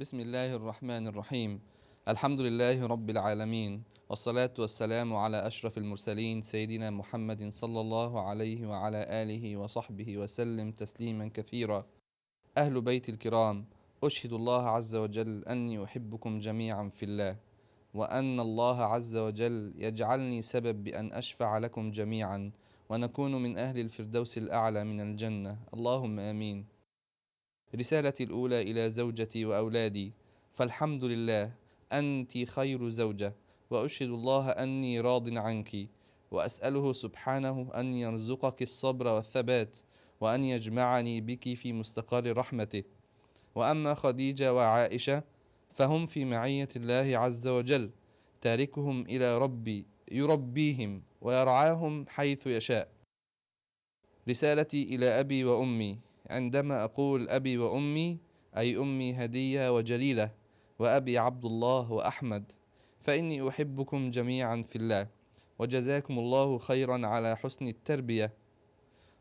بسم الله الرحمن الرحيم الحمد لله رب العالمين والصلاة والسلام على أشرف المرسلين سيدنا محمد صلى الله عليه وعلى آله وصحبه وسلم تسليما كثيرا أهل بيت الكرام أشهد الله عز وجل أني أحبكم جميعا في الله وأن الله عز وجل يجعلني سبب بأن أشفع لكم جميعا ونكون من أهل الفردوس الأعلى من الجنة اللهم آمين رسالتي الأولى إلى زوجتي وأولادي فالحمد لله أنت خير زوجة وأشهد الله أني راض عنك وأسأله سبحانه أن يرزقك الصبر والثبات وأن يجمعني بك في مستقر رحمته وأما خديجة وعائشة فهم في معية الله عز وجل تاركهم إلى ربي يربيهم ويرعاهم حيث يشاء رسالتي إلى أبي وأمي عندما أقول أبي وأمي أي أمي هدية وجليلة وأبي عبد الله وأحمد فإني أحبكم جميعا في الله وجزاكم الله خيرا على حسن التربية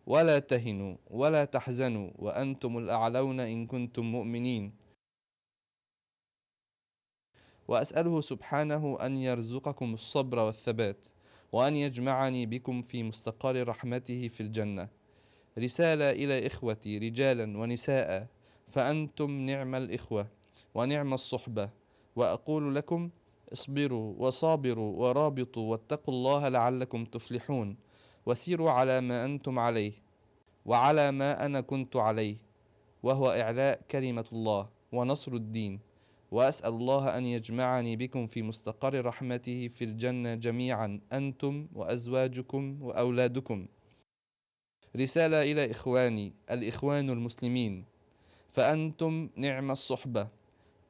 ولا تهنوا ولا تحزنوا وأنتم الأعلون إن كنتم مؤمنين وأسأله سبحانه أن يرزقكم الصبر والثبات وأن يجمعني بكم في مستقر رحمته في الجنة رسالة إلى إخوتي رجالا ونساء فأنتم نعم الإخوة ونعم الصحبة وأقول لكم اصبروا وصابروا ورابطوا واتقوا الله لعلكم تفلحون وسيروا على ما أنتم عليه وعلى ما أنا كنت عليه وهو إعلاء كلمة الله ونصر الدين وأسأل الله أن يجمعني بكم في مستقر رحمته في الجنة جميعا أنتم وأزواجكم وأولادكم رسالة إلى إخواني الإخوان المسلمين فأنتم نعم الصحبة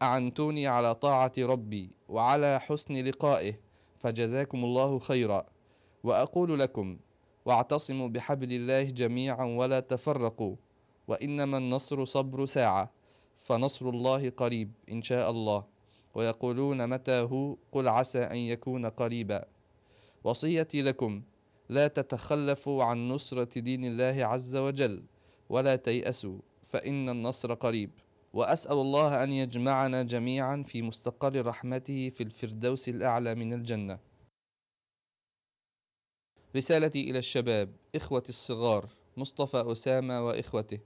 أعنتوني على طاعة ربي وعلى حسن لقائه فجزاكم الله خيرا وأقول لكم واعتصموا بحبل الله جميعا ولا تفرقوا وإنما النصر صبر ساعة فنصر الله قريب إن شاء الله ويقولون متى هو قل عسى أن يكون قريبا وصيتي لكم لا تتخلفوا عن نصرة دين الله عز وجل ولا تيأسوا فإن النصر قريب وأسأل الله أن يجمعنا جميعا في مستقر رحمته في الفردوس الأعلى من الجنة رسالتي إلى الشباب إخوتي الصغار مصطفى أسامة وإخوته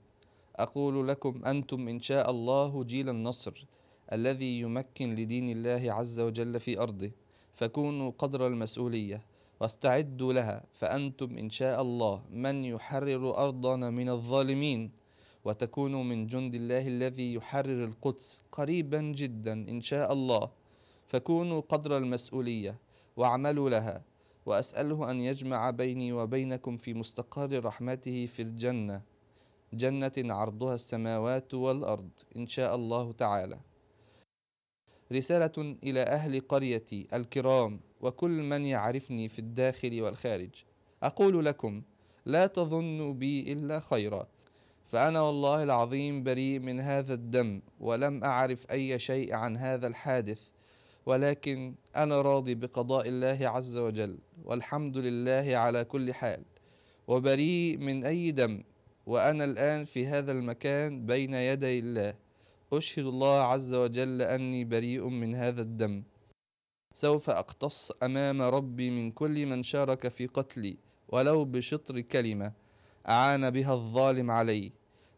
أقول لكم أنتم إن شاء الله جيل النصر الذي يمكن لدين الله عز وجل في أرضه فكونوا قدر المسؤولية واستعدوا لها فأنتم إن شاء الله من يحرر أرضنا من الظالمين وتكونوا من جند الله الذي يحرر القدس قريبا جدا إن شاء الله فكونوا قدر المسؤولية واعملوا لها وأسأله أن يجمع بيني وبينكم في مستقر رحمته في الجنة جنة عرضها السماوات والأرض إن شاء الله تعالى رسالة إلى أهل قريتي الكرام وكل من يعرفني في الداخل والخارج أقول لكم لا تظنوا بي إلا خيرا فأنا والله العظيم بريء من هذا الدم ولم أعرف أي شيء عن هذا الحادث ولكن أنا راضي بقضاء الله عز وجل والحمد لله على كل حال وبريء من أي دم وأنا الآن في هذا المكان بين يدي الله أشهد الله عز وجل أني بريء من هذا الدم سوف أقتص أمام ربي من كل من شارك في قتلي ولو بشطر كلمة أعان بها الظالم علي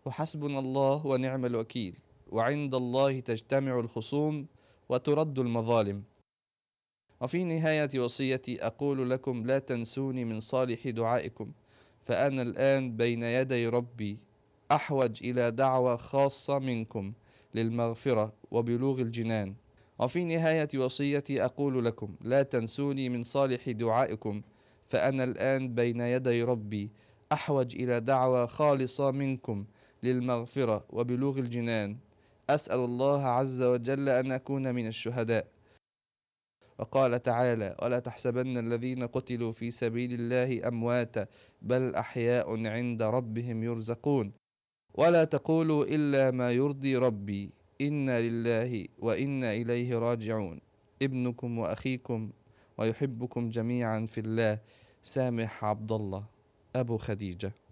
وحسبنا الله ونعم الوكيل وعند الله تجتمع الخصوم وترد المظالم وفي نهاية وصيتي أقول لكم لا تنسوني من صالح دعائكم فأنا الآن بين يدي ربي أحوج إلى دعوة خاصة منكم للمغفرة وبلوغ الجنان وفي نهاية وصيتي أقول لكم لا تنسوني من صالح دعائكم فأنا الآن بين يدي ربي أحوج إلى دعوة خالصة منكم للمغفرة وبلوغ الجنان أسأل الله عز وجل أن أكون من الشهداء وقال تعالى ولا تحسبن الذين قتلوا في سبيل الله أمواتا بل أحياء عند ربهم يرزقون ولا تقولوا إلا ما يرضي ربي إنا لله وإنا إليه راجعون ابنكم وأخيكم ويحبكم جميعا في الله سامح عبد الله أبو خديجة